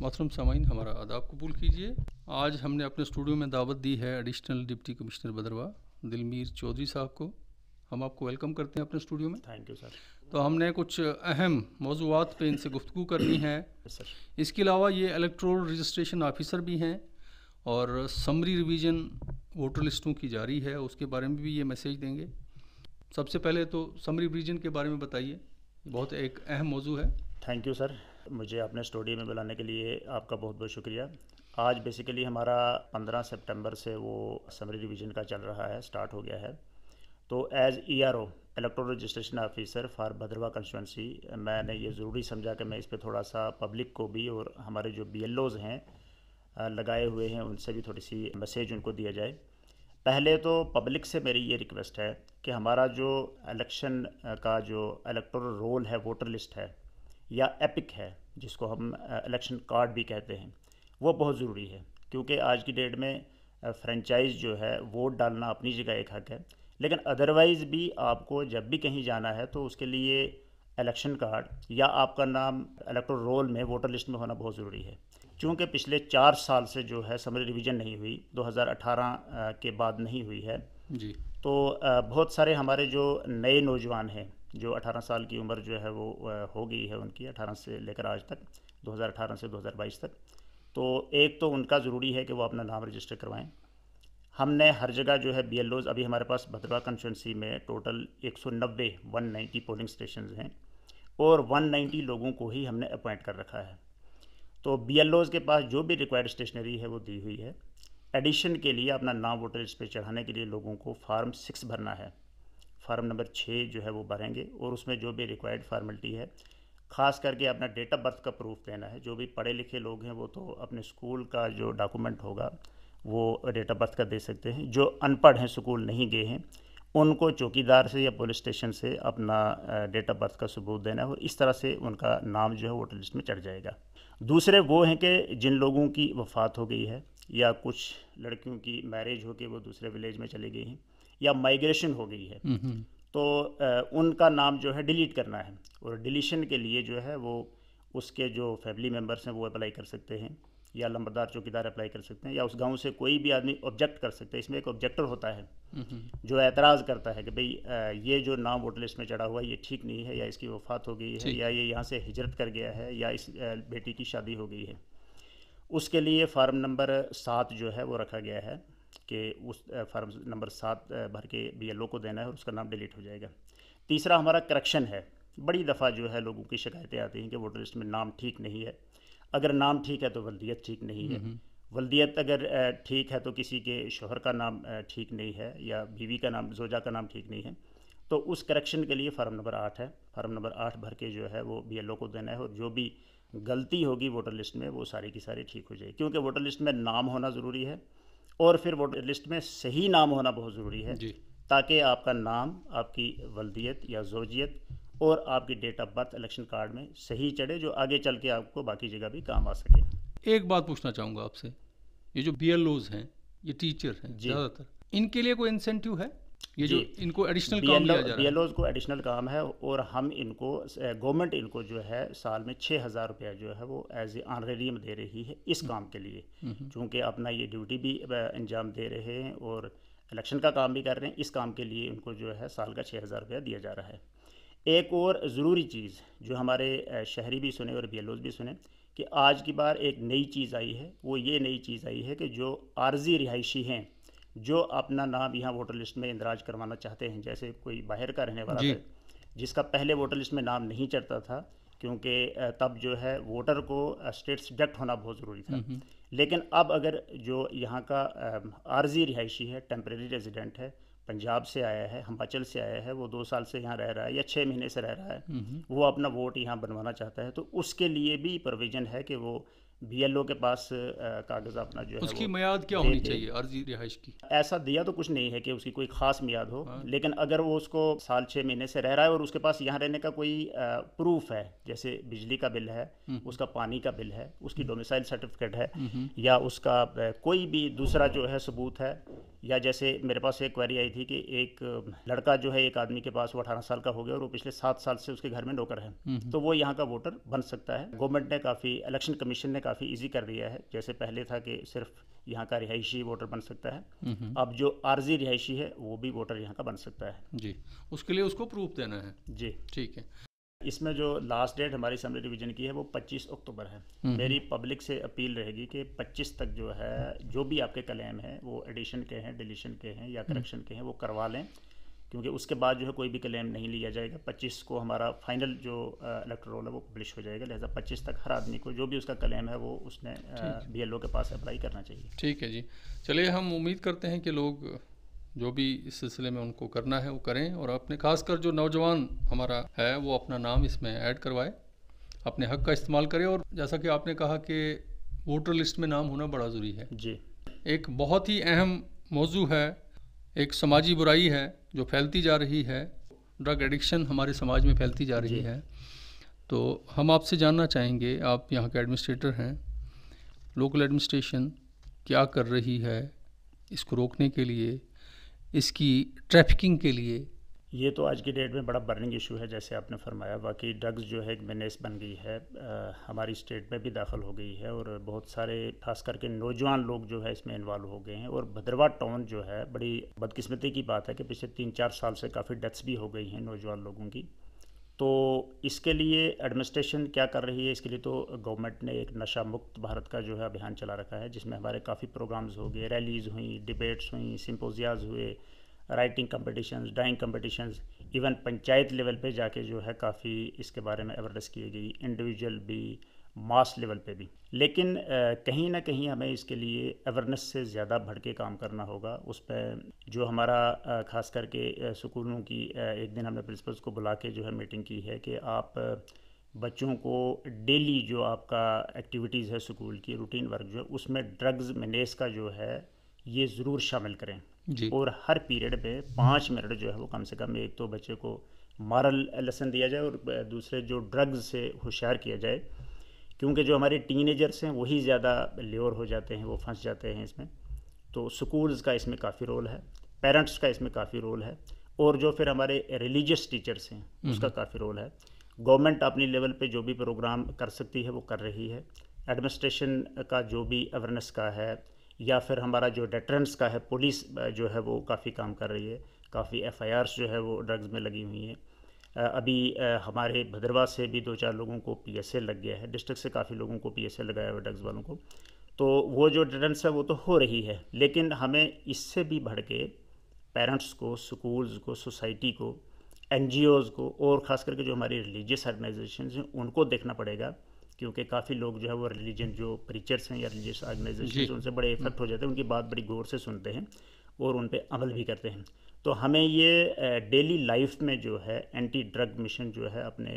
मोहतरम सामाइन हमारा आदाब कबूल कीजिए आज हमने अपने स्टूडियो में दावत दी है एडिशनल डिप्टी कमिश्नर बदरवा दिलमीर चौधरी साहब को हम आपको वेलकम करते हैं अपने स्टूडियो में थैंक यू सर तो हमने कुछ अहम मौजूद पे इनसे गुफ्तु करनी है सर इसके अलावा ये इलेक्ट्रोल रजिस्ट्रेशन ऑफिसर भी हैं और समरी रिवीजन वोटर लिस्टों की जारी है उसके बारे में भी ये मैसेज देंगे सबसे पहले तो समरी रिवीजन के बारे में बताइए बहुत एक अहम मौजू है थैंक यू सर मुझे अपने स्टूडियो में बुलाने के लिए आपका बहुत बहुत शुक्रिया आज बेसिकली हमारा 15 सितंबर से वो समरी रिवीजन का चल रहा है स्टार्ट हो गया है तो as E R O electoral registration officer for Bhadrawah constituency मैंने ये ज़रूरी समझा कि मैं इस पर थोड़ा सा पब्लिक को भी और हमारे जो बी हैं लगाए हुए हैं उनसे भी थोड़ी सी मैसेज उनको दिया जाए पहले तो पब्लिक से मेरी ये रिक्वेस्ट है कि हमारा जो इलेक्शन का जो इलेक्ट्रल रोल है वोटर लिस्ट है या एपिक है जिसको हम इलेक्शन कार्ड भी कहते हैं वो बहुत ज़रूरी है क्योंकि आज की डेट में फ्रेंचाइज जो है वोट डालना अपनी जगह एक हक है लेकिन अदरवाइज़ भी आपको जब भी कहीं जाना है तो उसके लिए इलेक्शन कार्ड या आपका नाम इलेक्ट्रोल रोल में वोटर लिस्ट में होना बहुत ज़रूरी है चूँकि पिछले चार साल से जो है समरी रिवीजन नहीं हुई 2018 के बाद नहीं हुई है जी तो बहुत सारे हमारे जो नए नौजवान हैं जो 18 साल की उम्र जो है वो हो गई है उनकी 18 से लेकर आज तक 2018 से 2022 तक तो एक तो उनका ज़रूरी है कि वो अपना नाम रजिस्टर करवाएं हमने हर जगह जो है बी अभी हमारे पास भद्रवा कंस्टिटेंसी में टोटल 190 190 पोलिंग स्टेशन हैं और 190 लोगों को ही हमने अपॉइंट कर रखा है तो बी के पास जो भी रिक्वायर्ड स्टेशनरी है वो दी हुई है एडिशन के लिए अपना नाम वोटर लिस्ट पर चढ़ाने के लिए लोगों को फार्म सिक्स भरना है फार्म नंबर छः जो है वो भरेंगे और उसमें जो भी रिक्वायर्ड फार्मेलिटी है ख़ास करके अपना डेट ऑफ बर्थ का प्रूफ देना है जो भी पढ़े लिखे लोग हैं वो तो अपने स्कूल का जो डॉक्यूमेंट होगा वो डेट ऑफ बर्थ का दे सकते हैं जो अनपढ़ हैं स्कूल नहीं गए हैं उनको चौकीदार से या पुलिस स्टेशन से अपना डेट ऑफ बर्थ का सबूत देना है और इस तरह से उनका नाम जो है वोटर लिस्ट में चढ़ जाएगा दूसरे वो हैं कि जिन लोगों की वफात हो गई है या कुछ लड़कियों की मैरिज हो के वो दूसरे विलेज में चली गई हैं या माइग्रेशन हो गई है हम्म, हम्म। तो उनका नाम जो है डिलीट करना है और डिलीशन के लिए जो है वो उसके जो फैमिली मेम्बर्स हैं वो अप्लाई कर सकते हैं या लंबरदार चौकीदार अप्लाई कर सकते हैं या उस गांव से कोई भी आदमी ऑब्जेक्ट कर सकते हैं इसमें एक ऑब्जेक्टर होता है हम्म, जो एतराज़ करता है कि भाई ये जो नाम वोट लिस्ट में चढ़ा हुआ है ये ठीक नहीं है या इसकी वफात हो गई है या ये यहाँ से हिजरत कर गया है या इस बेटी की शादी हो गई है उसके लिए फार्म नंबर सात जो है वो रखा गया है कि उस फार्म नंबर सात भर के बी को देना है और उसका नाम डिलीट हो जाएगा तीसरा हमारा करेक्शन है बड़ी दफ़ा जो है लोगों की शिकायतें आती हैं कि वोटर लिस्ट में नाम ठीक नहीं है अगर नाम ठीक है तो वल्दियत ठीक नहीं है वल्दियत अगर ठीक है तो किसी के शोहर का नाम ठीक नहीं है या बीवी का नाम जोजा का नाम ठीक नहीं है तो उस करेक्शन के लिए फार्म नंबर आठ है फार्म नंबर आठ भर के जो है वो बी को देना है और जो भी गलती होगी वोटर लिस्ट में वो सारी की सारी ठीक हो जाएगी क्योंकि वोटर लिस्ट में नाम होना ज़रूरी है और फिर वोटर लिस्ट में सही नाम होना बहुत ज़रूरी है ताकि आपका नाम आपकी वल्दियत या जोजियत और आपकी date of birth election card में सही चढ़े जो आगे चल के आपको बाकी जगह भी काम आ सके एक बात पूछना चाहूँगा आपसे ये जो बी हैं ये टीचर हैं ज़्यादातर इनके लिए कोई इंसेंटिव है ये जो इनको एडिशनल काम दिया जा रहा है को एडिशनल काम है और हम इनको गवर्नमेंट इनको जो है साल में छः हज़ार रुपया जो है वो एज ए आनरेडियम दे रही है इस हम्म। काम के लिए हम्म। चूँकि अपना ये ड्यूटी भी अंजाम दे रहे हैं और इलेक्शन का काम भी कर रहे हैं इस काम के लिए उनको जो है साल का छः हज़ार रुपया दिया जा रहा है एक और ज़रूरी चीज़ जो हमारे शहरी भी सुने और बी भी सुने कि आज की बार एक नई चीज़ आई है वो ये नई चीज़ आई है कि जो आर्जी रिहायशी हैं जो अपना नाम यहाँ वोटर लिस्ट में इंदराज करवाना चाहते हैं जैसे कोई बाहर का रहने वाला है जिसका पहले वोटर लिस्ट में नाम नहीं चढ़ता था क्योंकि तब जो है वोटर को स्टेट सब्जेक्ट होना बहुत ज़रूरी था हम्म, हम्म। लेकिन अब अगर जो यहाँ का आर्जी रिहायशी है टेम्प्रेरी रेजिडेंट है पंजाब से आया है हिमाचल से आया है वो दो साल से यहाँ रह रहा है या छः महीने से रह रहा है वो अपना वोट यहाँ बनवाना चाहता है तो उसके लिए भी प्रोविज़न है कि वो ओ के पास कागज़ अपना जो है उसकी मियाद क्या होनी चाहिए अर्जी रिहाइश की ऐसा दिया तो कुछ नहीं है कि उसकी कोई ख़ास मियाद हो हाँ। लेकिन अगर वो उसको साल छः महीने से रह रहा है और उसके पास यहाँ रहने का कोई प्रूफ है जैसे बिजली का बिल है हम्म। उसका पानी का बिल है उसकी डोमिसाइल हम्म। सर्टिफिकेट है या उसका कोई भी दूसरा जो है सबूत है या जैसे मेरे पास एक क्वेरी आई थी कि एक लड़का जो है एक आदमी के पास वो अठारह साल का हो गया और वो पिछले सात साल से उसके घर में नौकर है हम्म, हम्म। तो वो यहाँ का वोटर बन सकता है गवर्नमेंट ने काफ़ी इलेक्शन कमीशन ने काफ़ी ईजी कर दिया है जैसे पहले था कि सिर्फ यहाँ का रिहायशी वोटर बन सकता है हम्म, अब जो आर्जी रिहायशी है वो भी वोटर यहाँ का बन सकता है जी उसके लिए उसको प्रूफ देना है जी ठीक है इसमें जो लास्ट डेट हमारी समरी डिवीजन की है वो 25 अक्टूबर है हम्म, हम्म। मेरी पब्लिक से अपील रहेगी कि 25 तक जो है जो भी आपके क्लेम हैं वो एडिशन के हैं डिलीशन के हैं या करेक्शन हम्म। के हैं वो करवा लें क्योंकि उसके बाद जो है कोई भी क्लेम नहीं लिया जाएगा 25 को हमारा फाइनल जो इलेक्ट्रोल है वो पब्लिश हो जाएगा लिहाजा 25 तक हर आदमी को जो भी उसका क्लेम है वो उसने बी के पास अप्लाई करना चाहिए ठीक है जी चलिए हम उम्मीद करते हैं कि लोग जो भी इस सिलसिले में उनको करना है वो करें और अपने खासकर जो नौजवान हमारा है वो अपना नाम इसमें ऐड करवाए अपने हक का इस्तेमाल करें और जैसा कि आपने कहा कि वोटर लिस्ट में नाम होना बड़ा ज़रूरी है जी एक बहुत ही अहम मौजू है एक समाजी बुराई है जो फैलती जा रही है ड्रग एडिक्शन हमारे समाज में फैलती जा रही है तो हम आपसे जानना चाहेंगे आप यहाँ के एडमिनिस्ट्रेटर हैं लोकल एडमिनिस्ट्रेशन क्या कर रही है इसको रोकने के लिए इसकी ट्रैफिकिंग के लिए ये तो आज की डेट में बड़ा बर्निंग इशू है जैसे आपने फरमाया बाकी ड्रग्स जो है एक मेनेस बन गई है आ, हमारी स्टेट में भी दाखिल हो गई है और बहुत सारे खास करके नौजवान लोग जो है इसमें इन्वॉल्व हो गए हैं और भद्रवा टाउन जो है बड़ी बदकिस्मती की बात है कि पिछले तीन चार साल से काफ़ी डेथ्स भी हो गई हैं नौजवान लोगों की तो इसके लिए एडमिनिस्ट्रेशन क्या कर रही है इसके लिए तो गवर्नमेंट ने एक नशा मुक्त भारत का जो है अभियान चला रखा है जिसमें हमारे काफ़ी प्रोग्राम्स हो गए रैलीज़ हुई डिबेट्स हुई सिम्पोजियाज हुए writing competition drawing competition even panchayat level पे जाके जो है काफ़ी इसके बारे में अवेयरनेस की गई इंडिविजुअल भी मास लेवल पे भी लेकिन कहीं ना कहीं हमें इसके लिए अवेयरनेस से ज़्यादा बढ़ के काम करना होगा उस पर जो हमारा खास करके स्कूलों की एक दिन हमने प्रिंसिपल्स को बुला के जो है मीटिंग की है कि आप बच्चों को डेली जो आपका एक्टिविटीज़ है स्कूल की रूटीन वर्क जो है उसमें ड्रग्स मनेस का जो है ये ज़रूर शामिल करें और हर पीरियड में पाँच मिनट जो है वो कम से कम एक तो बच्चे को मॉरल लेसन दिया जाए और दूसरे जो ड्रग्स से होशियार किया जाए क्योंकि जो हमारे टीनेजर्स हैं वही ज़्यादा लेवर हो जाते हैं वो फंस जाते हैं इसमें तो स्कूल्स का इसमें काफ़ी रोल है पेरेंट्स का इसमें काफ़ी रोल है और जो फिर हमारे रिलीजियस टीचर्स हैं हम्म। उसका काफ़ी रोल है गवर्नमेंट अपनी लेवल पे जो भी प्रोग्राम कर सकती है वो कर रही है एडमिनिस्ट्रेशन का जो भी अवेयरनेस का है या फिर हमारा जो डेटरेंस का है पुलिस जो है वो काफ़ी काम कर रही है काफ़ी एफ जो है वो ड्रग्स में लगी हुई हैं अभी हमारे भद्रवा से भी दो चार लोगों को पी लग गया है डिस्ट्रिक्ट से काफ़ी लोगों को पीएसए लगाया हुआ ड्रग्स वालों को तो वो जो डिटेंस है वो तो हो रही है लेकिन हमें इससे भी बढ़ के पेरेंट्स को स्कूल्स को सोसाइटी को एन को और ख़ास करके जो हमारी रिलीजियस ऑर्गेनाइजेशन हैं उनको देखना पड़ेगा क्योंकि काफ़ी लोग जो है वो रिलीजन जो प्रीचर्स हैं या रिलीजियस ऑर्गेनाइजेशन उनसे बड़े इफेक्ट हम्म। हो जाते हैं उनकी बात बड़ी गौर से सुनते हैं और उन पर अमल भी करते हैं तो हमें ये डेली लाइफ में जो है एंटी ड्रग मिशन जो है अपने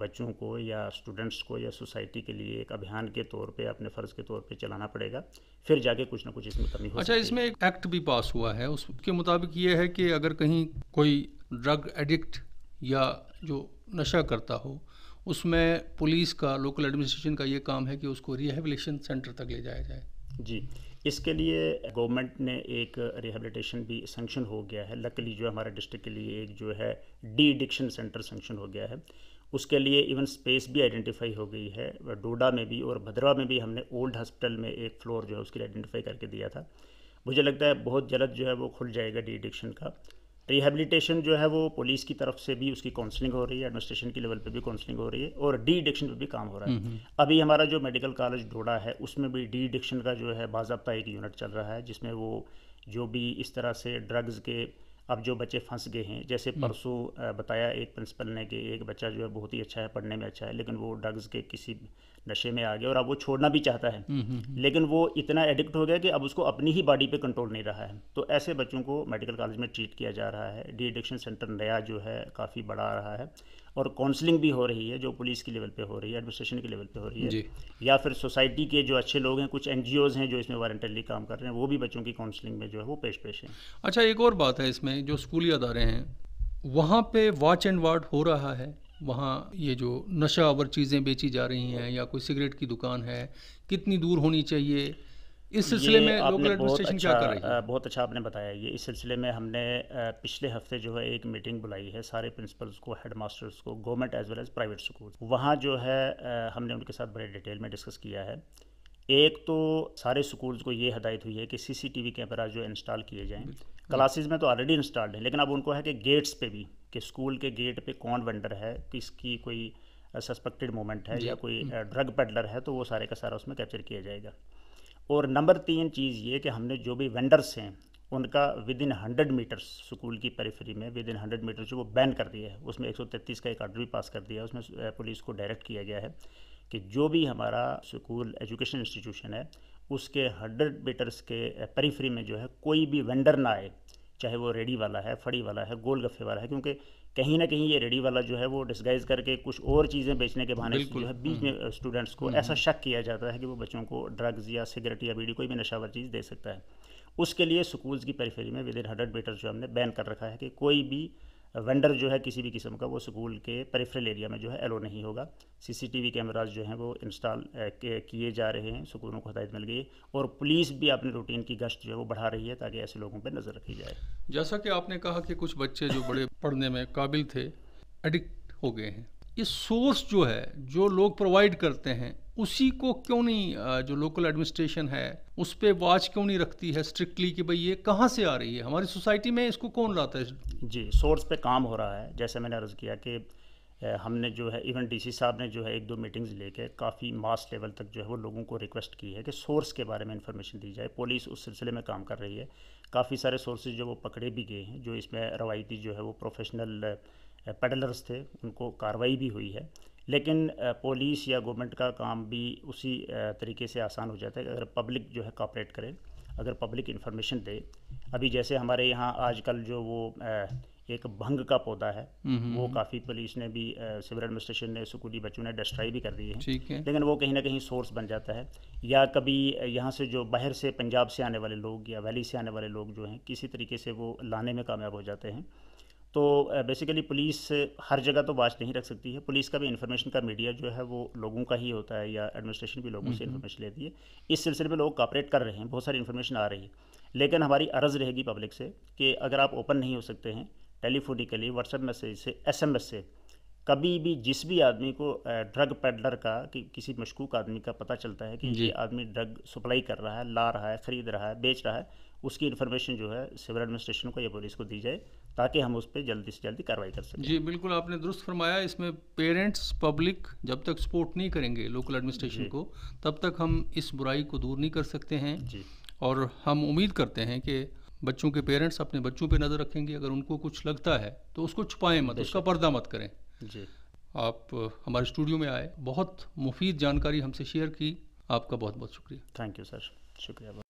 बच्चों को या स्टूडेंट्स को या सोसाइटी के लिए एक अभियान के तौर पे अपने फ़र्ज़ के तौर पे चलाना पड़ेगा फिर जाके कुछ ना कुछ इसमें कमी हो अच्छा इसमें एक एक्ट भी पास हुआ है उसके मुताबिक ये है कि अगर कहीं कोई ड्रग एडिक्ट या जो नशा करता हो उसमें पुलिस का लोकल एडमिनिस्ट्रेशन का ये काम है कि उसको रिहेबिलेशन सेंटर तक ले जाया जाए जी इसके लिए गवर्नमेंट ने एक रिहेबिलिटेशन भी सेंक्शन हो गया है लकली जो हमारे डिस्ट्रिक्ट के लिए एक जो है डी एडिक्शन सेंटर सेंक्शन हो गया है उसके लिए इवन स्पेस भी आइडेंटिफाई हो गई है डोडा में भी और भद्रवा में भी हमने ओल्ड हॉस्पिटल में एक फ्लोर जो है उसके लिए आइडेंटिफाई करके दिया था मुझे लगता है बहुत जल्द जो है वो खुल जाएगा डी एडिक्शन का रिहेबिलिटेशन जो है वो पुलिस की तरफ से भी उसकी काउंसलिंग हो रही है एडमिनिस्ट्रेशन के लेवल पे भी काउंसलिंग हो रही है और डी एडिक्शन पे भी काम हो रहा है हम्म, हम्म। अभी हमारा जो मेडिकल कॉलेज डोडा है उसमें भी डी एडिक्शन का जो है बाबा एक यूनिट चल रहा है जिसमें वो जो भी इस तरह से ड्रग्स के अब जो बच्चे फंस गए हैं जैसे हम्म। परसों बताया एक प्रिंसिपल ने कि एक बच्चा जो है बहुत ही अच्छा है पढ़ने में अच्छा है लेकिन वो ड्रग्स के किसी नशे में आ गया और अब वो छोड़ना भी चाहता है हम्म, हम्म, हम्म। लेकिन वो इतना एडिक्ट हो गया कि अब उसको अपनी ही बॉडी पे कंट्रोल नहीं रहा है तो ऐसे बच्चों को मेडिकल कॉलेज में ट्रीट किया जा रहा है डी एडिक्शन सेंटर नया जो है काफ़ी बड़ा रहा है और काउंसलिंग भी हो रही है जो पुलिस के लेवल पे हो रही है एडमिनिस्ट्रेशन के लेवल पे हो रही है या फिर सोसाइटी के जो अच्छे लोग हैं कुछ एन हैं जो इसमें वॉल्टरली काम कर रहे हैं वो भी बच्चों की काउंसलिंग में जो है वो पेश पेश है अच्छा एक और बात है इसमें जो स्कूली अदारे हैं वहाँ पे वॉच एंड वार्ड हो रहा है वहाँ ये जो नशा और चीज़ें बेची जा रही हैं या कोई सिगरेट की दुकान है कितनी दूर होनी चाहिए इस सिलसिले में लोकल एडमिनिस्ट्रेशन अच्छा, क्या कर रही है बहुत अच्छा आपने बताया ये इस सिलसिले में हमने पिछले हफ्ते जो है एक मीटिंग बुलाई है सारे प्रिंसिपल्स को हेड मास्टर्स को government as well as private school वहाँ जो है हमने उनके साथ बड़े डिटेल में डिस्कस किया है एक तो सारे स्कूल्स को ये हदायत हुई है कि सीसीटीवी कैमरा जो इंस्टॉल किए जाएं क्लासेस में तो ऑलरेडी इंस्टॉल्ड है लेकिन अब उनको है कि गेट्स पे भी कि स्कूल के गेट पे कौन वेंडर है किसकी कोई सस्पेक्टेड मोमेंट है या कोई ड्रग पेडलर है तो वो सारे का सारा उसमें कैप्चर किया जाएगा और नंबर तीन चीज़ ये कि हमने जो भी वेंडर्स हैं उनका within hundred metres school की पेरीफरी में विद इन हंड्रेड मीटर जो वो बैन कर दिया है उसमें एक का एक आर्डर भी पास कर दिया है उसमें पुलिस को डायरेक्ट किया गया है कि जो भी हमारा स्कूल एजुकेशन इंस्टीट्यूशन है उसके हंड्रेड मीटर्स के परिफ्री में जो है कोई भी वेंडर ना आए चाहे वो रेडी वाला है फड़ी वाला है गोल गफ्फे वाला है क्योंकि कहीं ना कहीं ये रेडी वाला जो है वो डिस्गाइज करके कुछ और चीज़ें बेचने के बहाने जो है बीच हम्म। में स्टूडेंट्स को हम्म। ऐसा शक किया जाता है कि वो बच्चों को ड्रग्स या सिगरेट या बीड़ी कोई भी नशावर चीज़ दे सकता है उसके लिए स्कूल्स की पेरीफेरी में विद इन हंड्रेड मीटर जो हमने बैन कर रखा है कि कोई भी वेंडर जो है किसी भी किस्म का वो स्कूल के परिफ्रल एरिया में जो है एलो नहीं होगा सीसीटीवी कैमराज जो हैं वो इंस्टॉल किए जा रहे हैं स्कूलों को हदायत मिल गई और पुलिस भी अपने रूटीन की गश्त जो है वो बढ़ा रही है ताकि ऐसे लोगों पर नज़र रखी जाए जैसा कि आपने कहा कि कुछ बच्चे जो बड़े पढ़ने में काबिल थे एडिक्ट हो गए हैं ये सोर्स जो है जो लोग प्रोवाइड करते हैं उसी को क्यों नहीं जो लोकल एडमिनिस्ट्रेशन है उस पर वॉच क्यों नहीं रखती है स्ट्रिक्टली कि भाई ये कहाँ से आ रही है हमारी सोसाइटी में इसको कौन लाता है जी सोर्स पे काम हो रहा है जैसे मैंने अर्ज़ किया कि हमने जो है इवन डीसी साहब ने जो है एक दो मीटिंग्स लेके काफ़ी मास लेवल तक जो है वो लोगों को रिक्वेस्ट की है कि सोर्स के बारे में इन्फॉर्मेशन दी जाए पुलिस उस सिलसिले में काम कर रही है काफ़ी सारे सोर्सेज जो वो पकड़े भी गए हैं जो इसमें रवायती जो है वो प्रोफेशनल पेडलर्स थे उनको कार्रवाई भी हुई है लेकिन पुलिस या गवर्नमेंट का काम भी उसी तरीके से आसान हो जाता है अगर पब्लिक जो है कॉपरेट करे अगर पब्लिक इन्फॉर्मेशन दे अभी जैसे हमारे यहाँ आजकल जो वो एक भंग का पौधा है वो काफ़ी पुलिस ने भी सिविल एडमिनिस्ट्रेशन ने स्कूली बच्चों ने डिस्ट्राई भी कर दी है लेकिन वो कहीं ना कहीं सोर्स बन जाता है या कभी यहाँ से जो बाहर से पंजाब से आने वाले लोग या वैली से आने वाले लोग जो हैं किसी तरीके से वो लाने में कामयाब हो जाते हैं तो बेसिकली पुलिस हर जगह तो वाच नहीं रख सकती है पुलिस का भी इन्फॉर्मेशन का मीडिया जो है वो लोगों का ही होता है या एडमिनिस्ट्रेशन भी लोगों से इन्फॉर्मेशन हम्म, हम्म। लेती है इस सिलसिले में लोग कॉपरेट कर रहे हैं बहुत सारी इन्फॉर्मेशन आ रही है लेकिन हमारी अर्ज़ रहेगी पब्लिक से कि अगर आप ओपन नहीं हो सकते हैं टेलीफोनिकली व्हाट्सएप मैसेज से एस से कभी भी जिस भी आदमी को ड्रग पेडलर का कि किसी मशकूक आदमी का पता चलता है कि ये आदमी ड्रग सप्लाई कर रहा है ला रहा है ख़रीद रहा है बेच रहा है उसकी इन्फॉर्मेशन जो है सिविल एडमिनिस्ट्रेशन को या पुलिस को दी जाए ताकि हम उस पर जल्दी से जल्दी कार्रवाई कर सकें जी बिल्कुल आपने दुरुस्त फरमाया इसमें पेरेंट्स पब्लिक जब तक सपोर्ट नहीं करेंगे लोकल एडमिनिस्ट्रेशन को तब तक हम इस बुराई को दूर नहीं कर सकते हैं जी और हम उम्मीद करते हैं कि बच्चों के पेरेंट्स अपने बच्चों पे नज़र रखेंगे अगर उनको कुछ लगता है तो उसको छुपाएं मत उसका पर्दा मत करें जी आप हमारे स्टूडियो में आए बहुत मुफीद जानकारी हमसे शेयर की आपका बहुत बहुत शुक्रिया थैंक यू सर शुक्रिया